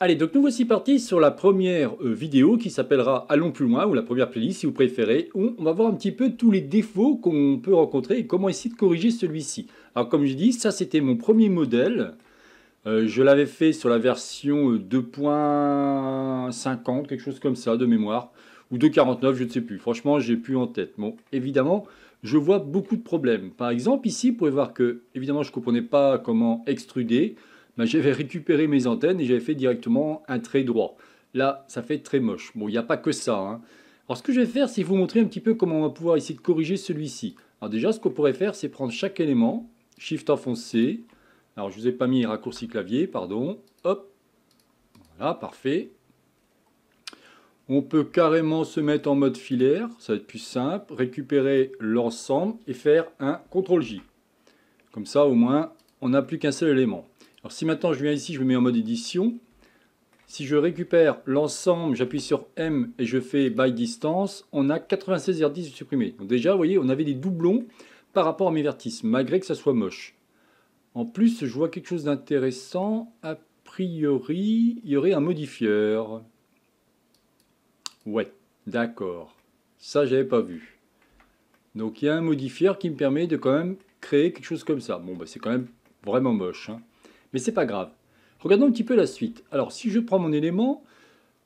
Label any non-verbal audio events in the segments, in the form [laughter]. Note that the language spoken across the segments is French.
Allez, donc nous voici partis sur la première euh, vidéo qui s'appellera Allons plus loin, ou la première playlist si vous préférez, où on va voir un petit peu tous les défauts qu'on peut rencontrer et comment essayer de corriger celui-ci. Alors comme je dis, ça c'était mon premier modèle. Euh, je l'avais fait sur la version 2.50, euh, quelque chose comme ça, de mémoire, ou 2.49, je ne sais plus. Franchement, j'ai plus en tête. Bon, évidemment, je vois beaucoup de problèmes. Par exemple, ici, vous pouvez voir que, évidemment, je ne comprenais pas comment extruder. Ben, j'avais récupéré mes antennes et j'avais fait directement un trait droit. Là, ça fait très moche. Bon, il n'y a pas que ça. Hein. Alors, ce que je vais faire, c'est vous montrer un petit peu comment on va pouvoir essayer de corriger celui-ci. Alors déjà, ce qu'on pourrait faire, c'est prendre chaque élément, Shift enfoncé. Alors, je ne vous ai pas mis les raccourcis clavier, pardon. Hop, voilà, parfait. On peut carrément se mettre en mode filaire, ça va être plus simple, récupérer l'ensemble et faire un CTRL-J. Comme ça, au moins, on n'a plus qu'un seul élément si maintenant je viens ici, je me mets en mode édition, si je récupère l'ensemble, j'appuie sur M et je fais by distance, on a 96 vertices supprimés. Donc déjà, vous voyez, on avait des doublons par rapport à mes vertices, malgré que ça soit moche. En plus, je vois quelque chose d'intéressant. A priori, il y aurait un modifieur. Ouais, d'accord. Ça, j'avais pas vu. Donc il y a un modifieur qui me permet de quand même créer quelque chose comme ça. Bon, bah, c'est quand même vraiment moche. Hein. Mais c'est pas grave. Regardons un petit peu la suite. Alors, si je prends mon élément,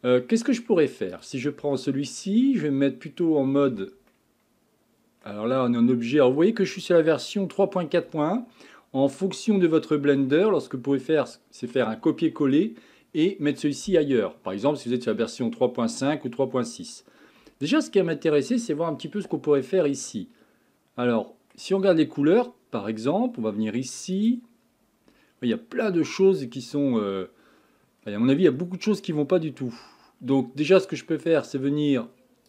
euh, qu'est-ce que je pourrais faire Si je prends celui-ci, je vais me mettre plutôt en mode... Alors là, on est en objet. Alors, vous voyez que je suis sur la version 3.4.1. En fonction de votre Blender, que vous pouvez faire, c'est faire un copier-coller et mettre celui-ci ailleurs. Par exemple, si vous êtes sur la version 3.5 ou 3.6. Déjà, ce qui va m'intéresser, c'est voir un petit peu ce qu'on pourrait faire ici. Alors, si on regarde les couleurs, par exemple, on va venir ici, il y a plein de choses qui sont... Euh, à mon avis, il y a beaucoup de choses qui ne vont pas du tout. Donc déjà, ce que je peux faire, c'est venir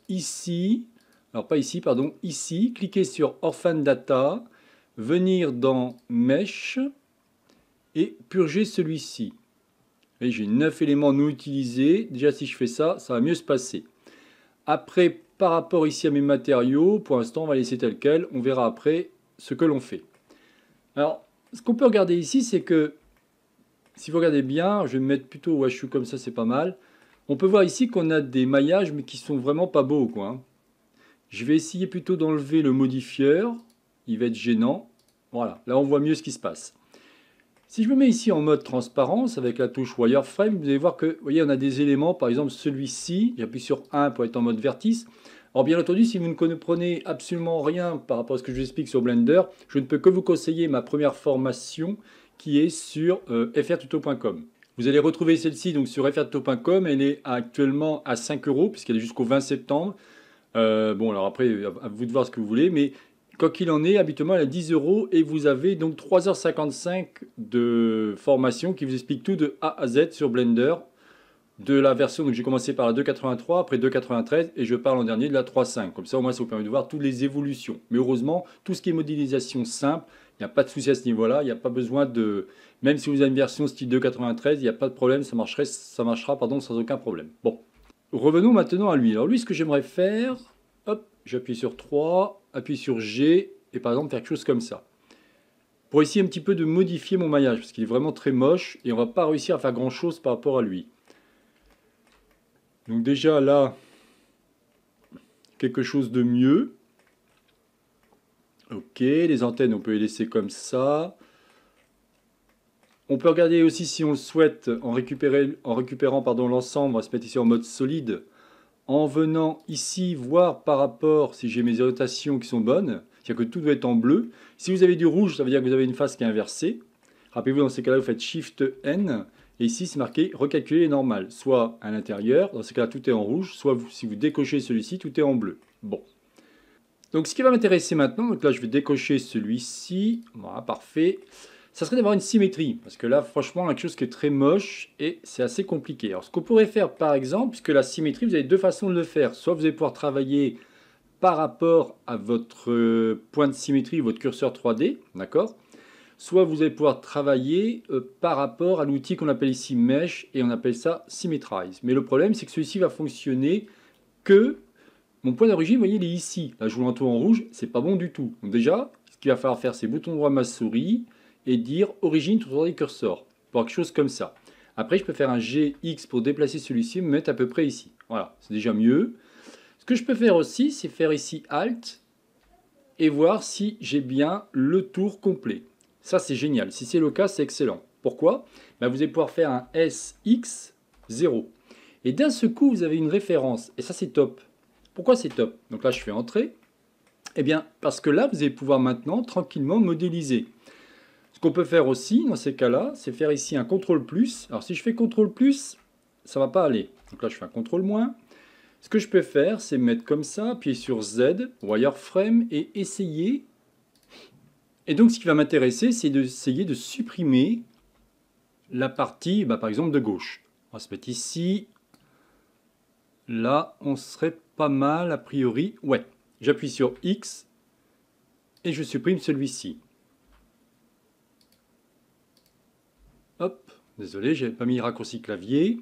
ici, alors pas ici, pardon, ici, cliquer sur Orphan Data, venir dans Mesh et purger celui-ci. Et j'ai neuf éléments non utilisés. Déjà, si je fais ça, ça va mieux se passer. Après, par rapport ici à mes matériaux, pour l'instant, on va laisser tel quel. On verra après ce que l'on fait. Alors, ce qu'on peut regarder ici, c'est que si vous regardez bien, je vais me mettre plutôt au HU comme ça, c'est pas mal. On peut voir ici qu'on a des maillages, mais qui sont vraiment pas beaux. Quoi. Hein. Je vais essayer plutôt d'enlever le modifieur. Il va être gênant. Voilà, là on voit mieux ce qui se passe. Si je me mets ici en mode transparence avec la touche wireframe, vous allez voir que, voyez, on a des éléments, par exemple celui-ci, j'appuie sur 1 pour être en mode vertice. Alors bien entendu, si vous ne comprenez absolument rien par rapport à ce que je vous explique sur Blender, je ne peux que vous conseiller ma première formation qui est sur euh, frtuto.com. Vous allez retrouver celle-ci donc sur frtuto.com, elle est actuellement à 5 euros puisqu'elle est jusqu'au 20 septembre. Euh, bon alors après, à vous de voir ce que vous voulez, mais quoi qu'il en est, habituellement elle est à 10 euros et vous avez donc 3h55 de formation qui vous explique tout de A à Z sur Blender de la version, donc j'ai commencé par la 2.83, après 2.93, et je parle en dernier de la 3.5. Comme ça, au moins, ça vous permet de voir toutes les évolutions. Mais heureusement, tout ce qui est modélisation simple, il n'y a pas de souci à ce niveau-là. Il n'y a pas besoin de... Même si vous avez une version style 2.93, il n'y a pas de problème, ça, marcherait, ça marchera pardon, sans aucun problème. Bon, revenons maintenant à lui. Alors lui, ce que j'aimerais faire, hop, j'appuie sur 3, appuie sur G, et par exemple faire quelque chose comme ça. Pour essayer un petit peu de modifier mon maillage, parce qu'il est vraiment très moche, et on ne va pas réussir à faire grand-chose par rapport à lui. Donc déjà là, quelque chose de mieux. Ok, les antennes, on peut les laisser comme ça. On peut regarder aussi si on le souhaite, en, récupérer, en récupérant l'ensemble, on va se mettre ici en mode solide. En venant ici, voir par rapport si j'ai mes orientations qui sont bonnes, c'est-à-dire que tout doit être en bleu. Si vous avez du rouge, ça veut dire que vous avez une face qui est inversée. Rappelez-vous, dans ces cas-là, vous faites Shift N. Et ici, c'est marqué recalculer normal, soit à l'intérieur, dans ce cas là tout est en rouge, soit si vous décochez celui-ci, tout est en bleu. Bon. Donc ce qui va m'intéresser maintenant, donc là je vais décocher celui-ci, voilà, parfait. Ça serait d'avoir une symétrie, parce que là franchement, quelque chose qui est très moche et c'est assez compliqué. Alors ce qu'on pourrait faire par exemple, puisque la symétrie, vous avez deux façons de le faire. Soit vous allez pouvoir travailler par rapport à votre euh, point de symétrie, votre curseur 3D, d'accord soit vous allez pouvoir travailler euh, par rapport à l'outil qu'on appelle ici Mesh et on appelle ça Symmetrize. Mais le problème, c'est que celui-ci va fonctionner que mon point d'origine, vous voyez, il est ici. Là, je vous l'entoure en rouge, c'est pas bon du tout. Donc déjà, ce qu'il va falloir faire, c'est bouton droit ma souris et dire origine tout droit du Pour quelque chose comme ça. Après, je peux faire un GX pour déplacer celui-ci me mettre à peu près ici. Voilà, c'est déjà mieux. Ce que je peux faire aussi, c'est faire ici Alt et voir si j'ai bien le tour complet. Ça, c'est génial. Si c'est le cas, c'est excellent. Pourquoi bah, Vous allez pouvoir faire un SX0. Et d'un seul coup, vous avez une référence. Et ça, c'est top. Pourquoi c'est top Donc là, je fais entrer. Eh bien, parce que là, vous allez pouvoir maintenant tranquillement modéliser. Ce qu'on peut faire aussi, dans ces cas-là, c'est faire ici un CTRL+. plus. Alors, si je fais CTRL+, plus, ça ne va pas aller. Donc là, je fais un CTRL-. moins. Ce que je peux faire, c'est mettre comme ça, appuyer sur Z, wireframe, et essayer et donc, ce qui va m'intéresser, c'est d'essayer de supprimer la partie, bah, par exemple, de gauche. On va se mettre ici. Là, on serait pas mal, a priori. Ouais, j'appuie sur X et je supprime celui-ci. Hop, désolé, n'avais pas mis raccourci clavier.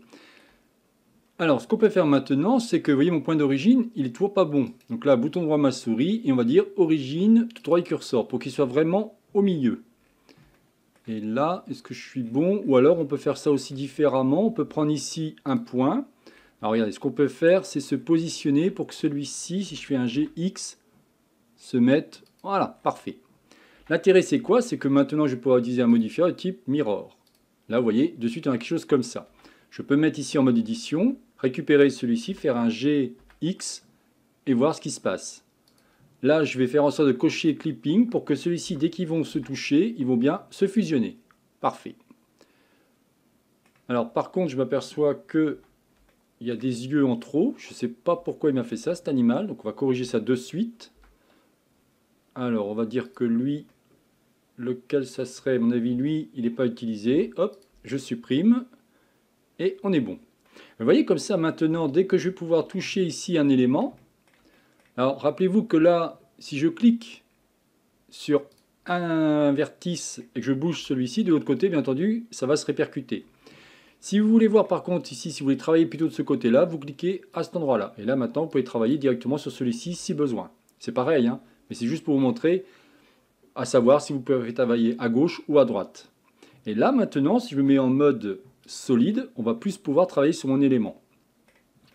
Alors, ce qu'on peut faire maintenant, c'est que, vous voyez, mon point d'origine, il est toujours pas bon. Donc là, bouton droit ma souris, et on va dire origine, tout droit et curseur, pour qu'il soit vraiment au milieu. Et là, est-ce que je suis bon Ou alors, on peut faire ça aussi différemment. On peut prendre ici un point. Alors, regardez, ce qu'on peut faire, c'est se positionner pour que celui-ci, si je fais un GX, se mette... Voilà, parfait. L'intérêt, c'est quoi C'est que maintenant, je vais pouvoir utiliser un modifier de type Mirror. Là, vous voyez, de suite, on a quelque chose comme ça. Je peux mettre ici en mode édition, récupérer celui-ci, faire un GX et voir ce qui se passe. Là, je vais faire en sorte de cocher clipping pour que celui-ci, dès qu'ils vont se toucher, ils vont bien se fusionner. Parfait. Alors, par contre, je m'aperçois que il y a des yeux en trop. Je ne sais pas pourquoi il m'a fait ça, cet animal. Donc, on va corriger ça de suite. Alors, on va dire que lui, lequel ça serait, à mon avis, lui, il n'est pas utilisé. Hop, je supprime. Et on est bon. Vous voyez comme ça maintenant, dès que je vais pouvoir toucher ici un élément, alors rappelez-vous que là, si je clique sur un vertice et que je bouge celui-ci, de l'autre côté, bien entendu, ça va se répercuter. Si vous voulez voir par contre ici, si vous voulez travailler plutôt de ce côté-là, vous cliquez à cet endroit-là. Et là maintenant, vous pouvez travailler directement sur celui-ci si besoin. C'est pareil, hein, mais c'est juste pour vous montrer, à savoir si vous pouvez travailler à gauche ou à droite. Et là maintenant, si je mets en mode solide, on va plus pouvoir travailler sur mon élément.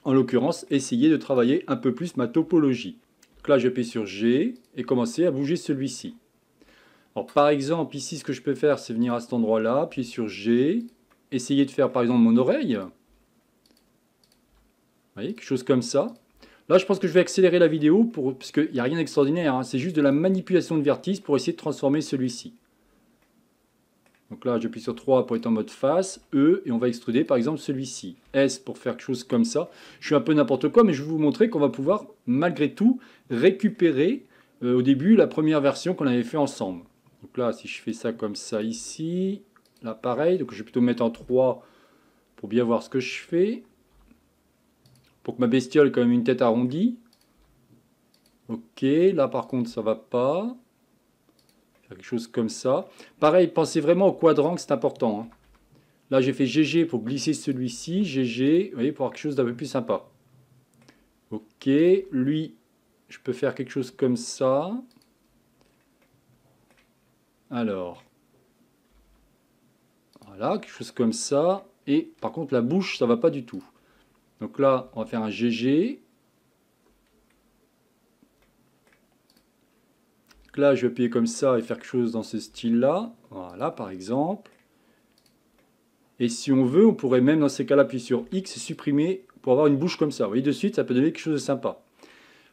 En l'occurrence, essayer de travailler un peu plus ma topologie. Donc là, appuyer sur G et commencer à bouger celui-ci. Alors, par exemple, ici, ce que je peux faire, c'est venir à cet endroit-là, appuyer sur G, essayer de faire, par exemple, mon oreille. Vous voyez, quelque chose comme ça. Là, je pense que je vais accélérer la vidéo, pour, parce qu'il n'y a rien d'extraordinaire. Hein. C'est juste de la manipulation de vertice pour essayer de transformer celui-ci là j'appuie sur 3 pour être en mode face, E, et on va extruder par exemple celui-ci, S pour faire quelque chose comme ça. Je suis un peu n'importe quoi, mais je vais vous montrer qu'on va pouvoir malgré tout récupérer euh, au début la première version qu'on avait fait ensemble. Donc là, si je fais ça comme ça ici, là pareil, donc je vais plutôt mettre en 3 pour bien voir ce que je fais. Pour que ma bestiole ait quand même une tête arrondie. Ok, là par contre ça va pas quelque chose comme ça. Pareil, pensez vraiment au quadrangle, c'est important. Hein. Là, j'ai fait GG pour glisser celui-ci, GG, vous voyez, pour avoir quelque chose d'un peu plus sympa. Ok, lui, je peux faire quelque chose comme ça. Alors, voilà, quelque chose comme ça. Et par contre, la bouche, ça va pas du tout. Donc là, on va faire un GG. là, je vais appuyer comme ça et faire quelque chose dans ce style-là. Voilà, par exemple. Et si on veut, on pourrait même dans ces cas-là appuyer sur X et supprimer pour avoir une bouche comme ça. Vous voyez, de suite, ça peut donner quelque chose de sympa.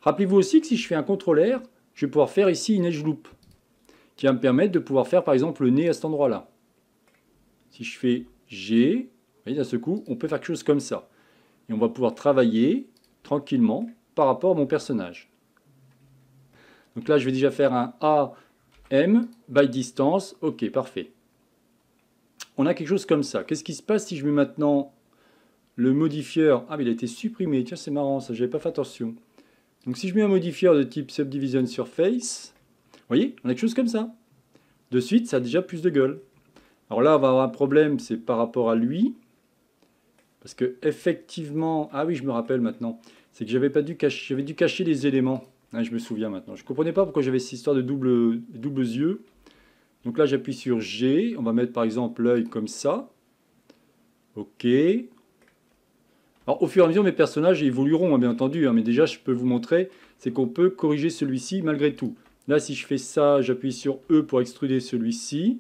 Rappelez-vous aussi que si je fais un contrôleur, je vais pouvoir faire ici une edge loop qui va me permettre de pouvoir faire par exemple le nez à cet endroit-là. Si je fais G, vous voyez, d'un seul coup, on peut faire quelque chose comme ça. Et on va pouvoir travailler tranquillement par rapport à mon personnage. Donc là, je vais déjà faire un AM by distance. OK, parfait. On a quelque chose comme ça. Qu'est-ce qui se passe si je mets maintenant le modifieur Ah, mais il a été supprimé. Tiens, c'est marrant, ça, j'avais pas fait attention. Donc si je mets un modifieur de type subdivision surface, vous voyez, on a quelque chose comme ça. De suite, ça a déjà plus de gueule. Alors là, on va avoir un problème, c'est par rapport à lui. Parce que effectivement, ah oui, je me rappelle maintenant, c'est que j'avais pas dû cacher, j'avais dû cacher les éléments. Ah, je me souviens maintenant. Je ne comprenais pas pourquoi j'avais cette histoire de double, doubles yeux. Donc là, j'appuie sur G. On va mettre par exemple l'œil comme ça. OK. Alors, au fur et à mesure, mes personnages évolueront, hein, bien entendu. Hein, mais déjà, je peux vous montrer, c'est qu'on peut corriger celui-ci malgré tout. Là, si je fais ça, j'appuie sur E pour extruder celui-ci.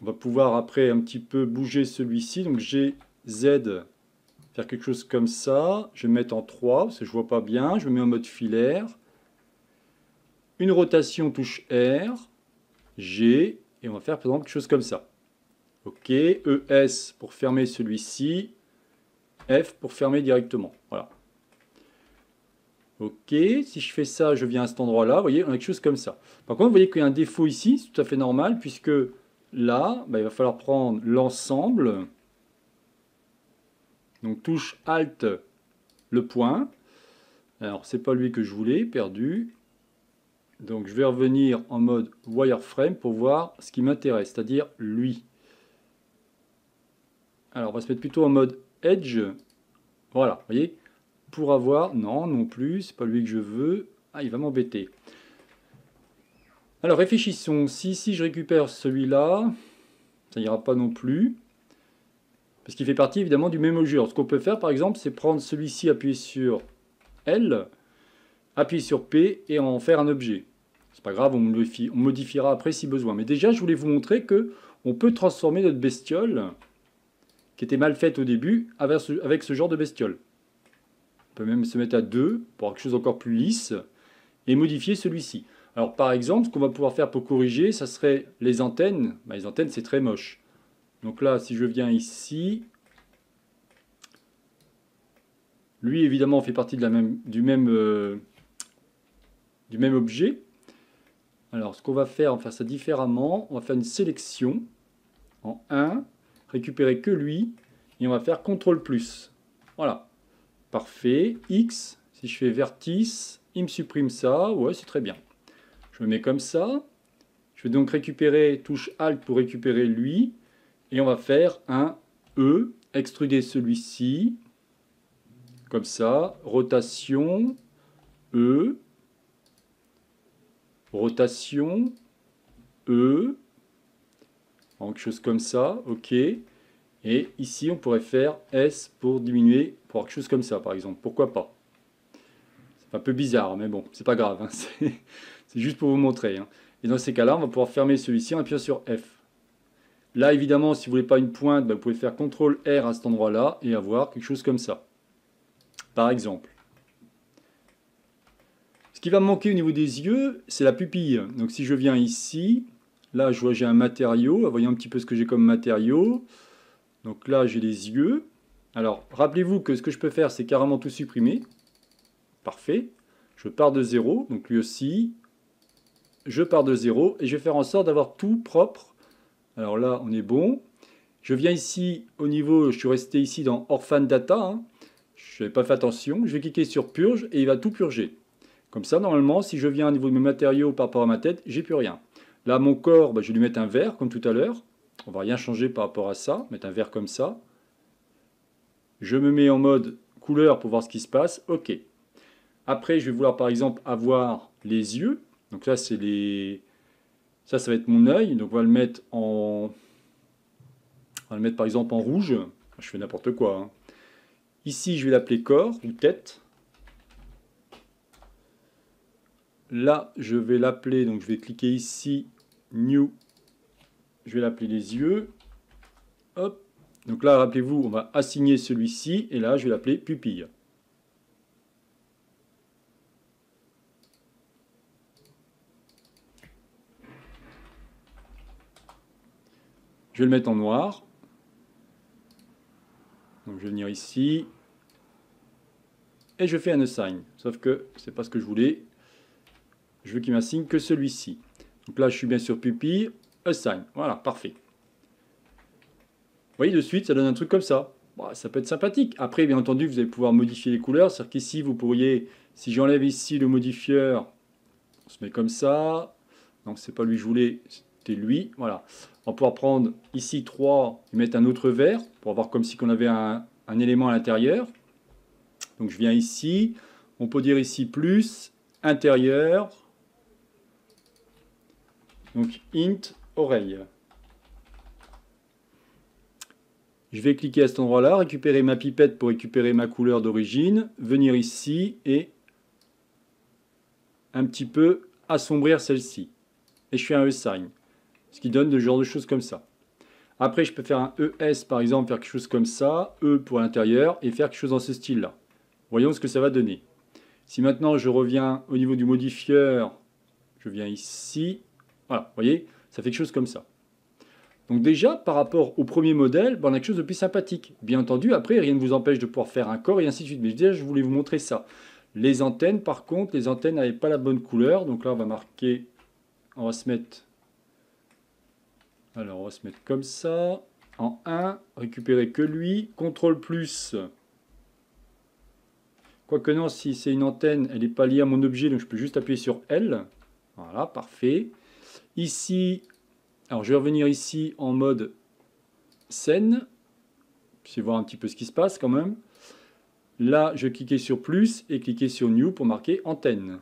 On va pouvoir après un petit peu bouger celui-ci. Donc, G, Z, faire quelque chose comme ça. Je vais mettre en 3 parce que je ne vois pas bien. Je me mets en mode filaire. Une rotation touche R, G, et on va faire par exemple quelque chose comme ça. OK, ES pour fermer celui-ci, F pour fermer directement. Voilà. OK, si je fais ça, je viens à cet endroit-là. Vous voyez, on a quelque chose comme ça. Par contre, vous voyez qu'il y a un défaut ici, c'est tout à fait normal, puisque là, bah, il va falloir prendre l'ensemble. Donc touche Alt, le point. Alors c'est pas lui que je voulais, perdu. Donc je vais revenir en mode wireframe pour voir ce qui m'intéresse, c'est-à-dire lui. Alors on va se mettre plutôt en mode edge. Voilà, vous voyez Pour avoir, non, non plus, c'est pas lui que je veux. Ah, il va m'embêter. Alors réfléchissons, si si je récupère celui-là, ça n'ira pas non plus parce qu'il fait partie évidemment du même jeu Ce qu'on peut faire par exemple, c'est prendre celui-ci, appuyer sur L, appuyer sur P et en faire un objet. C'est pas grave, on, modifiera après si besoin. Mais déjà, je voulais vous montrer que on peut transformer notre bestiole, qui était mal faite au début, avec ce, genre de bestiole. On peut même se mettre à deux pour avoir quelque chose encore plus lisse et modifier celui-ci. Alors par exemple, ce qu'on va pouvoir faire pour corriger, ça serait les antennes. Bah, les antennes, c'est très moche. Donc là, si je viens ici, lui évidemment fait partie de la même, du, même, euh, du même objet. Alors ce qu'on va faire, on va faire ça différemment. On va faire une sélection en 1, récupérer que lui, et on va faire CTRL plus. Voilà, parfait. X, si je fais vertice, il me supprime ça, ouais c'est très bien. Je me mets comme ça. Je vais donc récupérer, touche Alt pour récupérer lui, et on va faire un E, extruder celui-ci, comme ça, rotation, E, rotation, E, quelque chose comme ça, ok. Et ici, on pourrait faire S pour diminuer, pour quelque chose comme ça, par exemple. Pourquoi pas C'est un peu bizarre, mais bon, c'est pas grave. Hein. [laughs] C'est juste pour vous montrer. Hein. Et dans ces cas-là, on va pouvoir fermer celui-ci en appuyant sur F. Là, évidemment, si vous ne voulez pas une pointe, bah, vous pouvez faire CTRL R à cet endroit-là et avoir quelque chose comme ça. Par exemple. Ce qui va me manquer au niveau des yeux, c'est la pupille. Donc si je viens ici, là, je vois j'ai un matériau. Voyons un petit peu ce que j'ai comme matériau. Donc là, j'ai les yeux. Alors, rappelez-vous que ce que je peux faire, c'est carrément tout supprimer. Parfait. Je pars de zéro, donc lui aussi. Je pars de zéro et je vais faire en sorte d'avoir tout propre alors là, on est bon. Je viens ici au niveau, je suis resté ici dans Orphan Data. Hein. Je n'avais pas fait attention. Je vais cliquer sur Purge et il va tout purger. Comme ça, normalement, si je viens au niveau de mes matériaux par rapport à ma tête, j'ai plus rien. Là, mon corps, bah, je vais lui mettre un vert, comme tout à l'heure. On va rien changer par rapport à ça. Mettre un vert comme ça. Je me mets en mode couleur pour voir ce qui se passe. OK. Après, je vais vouloir, par exemple, avoir les yeux. Donc là, c'est les ça, ça va être mon œil. Donc on va le mettre en... On va le mettre par exemple en rouge. Je fais n'importe quoi. Hein. Ici, je vais l'appeler corps ou tête. Là, je vais l'appeler, donc je vais cliquer ici, New. Je vais l'appeler les yeux. Donc là, rappelez-vous, on va assigner celui-ci. Et là, je vais l'appeler pupille. Je vais le mettre en noir. Donc je vais venir ici. Et je fais un assign. Sauf que ce n'est pas ce que je voulais. Je veux qu'il m'assigne que celui-ci. Donc là, je suis bien sur pupille. Assign. Voilà, parfait. Vous voyez, de suite, ça donne un truc comme ça. Bah, ça peut être sympathique. Après, bien entendu, vous allez pouvoir modifier les couleurs. C'est-à-dire qu'ici, vous pourriez, si j'enlève ici le modifieur, on se met comme ça. Donc, c'est pas lui que je voulais, c'était lui. Voilà. On va pouvoir prendre ici 3 et mettre un autre vert. pour avoir comme si on avait un, élément à l'intérieur. Donc je viens ici, on peut dire ici plus, intérieur, donc int oreille. Je vais cliquer à cet endroit-là, récupérer ma pipette pour récupérer ma couleur d'origine, venir ici et un petit peu assombrir celle-ci. Et je fais un e-sign. Ce qui donne le genre de choses comme ça. Après, je peux faire un ES par exemple, faire quelque chose comme ça, E pour l'intérieur, et faire quelque chose dans ce style-là. Voyons ce que ça va donner. Si maintenant je reviens au niveau du modifieur, je viens ici, voilà, vous voyez, ça fait quelque chose comme ça. Donc déjà, par rapport au premier modèle, ben on a quelque chose de plus sympathique. Bien entendu, après, rien ne vous empêche de pouvoir faire un corps et ainsi de suite. Mais déjà, je voulais vous montrer ça. Les antennes, par contre, les antennes n'avaient pas la bonne couleur. Donc là, on va marquer, on va se mettre alors, on va se mettre comme ça. En 1, récupérer que lui. Contrôle plus. Quoique non, si c'est une antenne, elle n'est pas liée à mon objet, donc je peux juste appuyer sur L. Voilà, parfait. Ici, alors je vais revenir ici en mode scène. pour voir un petit peu ce qui se passe quand même. Là, je vais cliquer sur plus et cliquer sur new pour marquer antenne.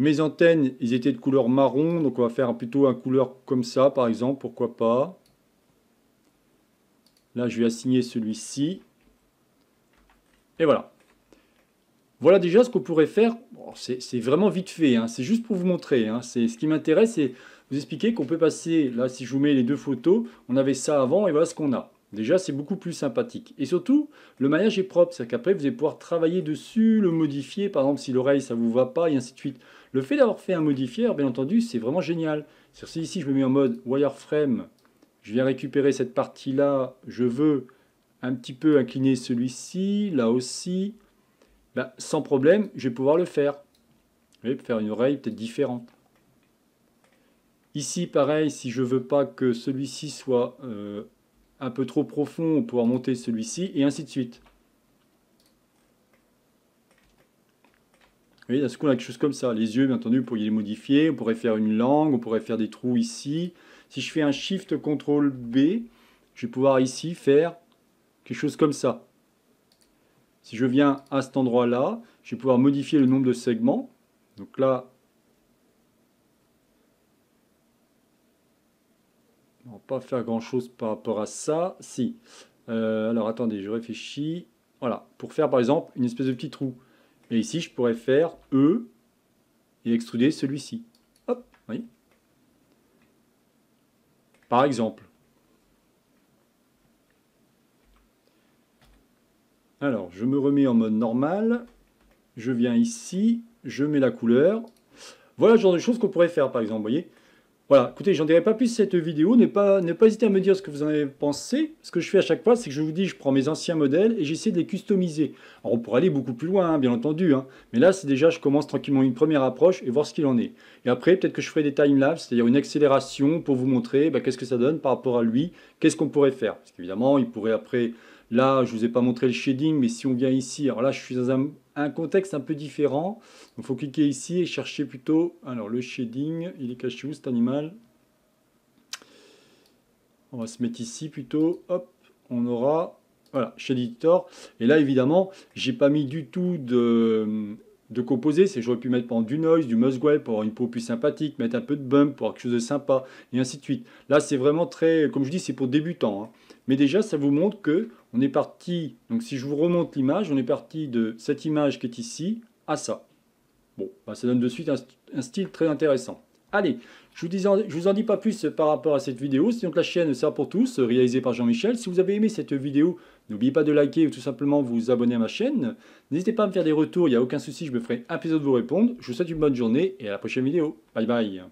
Mes antennes, ils étaient de couleur marron, donc on va faire plutôt un couleur comme ça, par exemple, pourquoi pas. Là, je vais assigner celui-ci. Et voilà. Voilà déjà ce qu'on pourrait faire. Oh, c'est vraiment vite fait, hein. c'est juste pour vous montrer. Hein. Ce qui m'intéresse, c'est vous expliquer qu'on peut passer, là, si je vous mets les deux photos, on avait ça avant, et voilà ce qu'on a. Déjà, c'est beaucoup plus sympathique. Et surtout, le maillage est propre, c'est-à-dire qu'après, vous allez pouvoir travailler dessus, le modifier, par exemple, si l'oreille, ça vous va pas, et ainsi de suite. Le fait d'avoir fait un modifier, bien entendu, c'est vraiment génial. Sur si ici, je me mets en mode wireframe, je viens récupérer cette partie-là, je veux un petit peu incliner celui-ci, là aussi, bah, sans problème, je vais pouvoir le faire. Vous voyez, faire une oreille peut-être différente. Ici, pareil, si je ne veux pas que celui-ci soit... Euh, un peu trop profond pour pouvoir monter celui-ci, et ainsi de suite. Vous voyez, à ce qu'on a quelque chose comme ça. Les yeux, bien entendu, vous pourriez les modifier, on pourrait faire une langue, on pourrait faire des trous ici. Si je fais un Shift Ctrl B, je vais pouvoir ici faire quelque chose comme ça. Si je viens à cet endroit-là, je vais pouvoir modifier le nombre de segments. Donc là, On va pas faire grand chose par rapport à ça. Si. Euh, alors attendez, je réfléchis. Voilà, pour faire par exemple une espèce de petit trou. Et ici, je pourrais faire E et extruder celui-ci. Hop, oui. Par exemple. Alors, je me remets en mode normal. Je viens ici, je mets la couleur. Voilà le genre de choses qu'on pourrait faire, par exemple, voyez. Voilà, écoutez, j'en dirai pas plus cette vidéo. N'hésitez pas, hésiter à me dire ce que vous en avez pensé. Ce que je fais à chaque fois, c'est que je vous dis, je prends mes anciens modèles et j'essaie de les customiser. Alors, on pourrait aller beaucoup plus loin, hein, bien entendu. Hein. Mais là, c'est déjà, je commence tranquillement une première approche et voir ce qu'il en est. Et après, peut-être que je ferai des timelapses, c'est-à-dire une accélération pour vous montrer bah, qu'est-ce que ça donne par rapport à lui, qu'est-ce qu'on pourrait faire. Parce qu'évidemment, il pourrait après Là, je ne vous ai pas montré le shading, mais si on vient ici, alors là, je suis dans un, contexte un peu différent. il faut cliquer ici et chercher plutôt... Alors, le shading, il est caché où cet animal On va se mettre ici plutôt. Hop, on aura... Voilà, shade editor. Et là, évidemment, je n'ai pas mis du tout de de composer, c'est j'aurais pu mettre pendant du noise, du muswell pour avoir une peau plus sympathique, mettre un peu de bump pour avoir quelque chose de sympa, et ainsi de suite. Là, c'est vraiment très, comme je dis, c'est pour débutants. Hein. Mais déjà, ça vous montre que on est parti, donc si je vous remonte l'image, on est parti de cette image qui est ici à ça. Bon, bah, ça donne de suite un, style très intéressant. Allez, je vous, dis en, vous en dis pas plus par rapport à cette vidéo. sinon donc la chaîne sert pour tous, réalisée par Jean-Michel. Si vous avez aimé cette vidéo, N'oubliez pas de liker ou tout simplement vous abonner à ma chaîne. N'hésitez pas à me faire des retours, il n'y a aucun souci, je me ferai un plaisir de vous répondre. Je vous souhaite une bonne journée et à la prochaine vidéo. Bye bye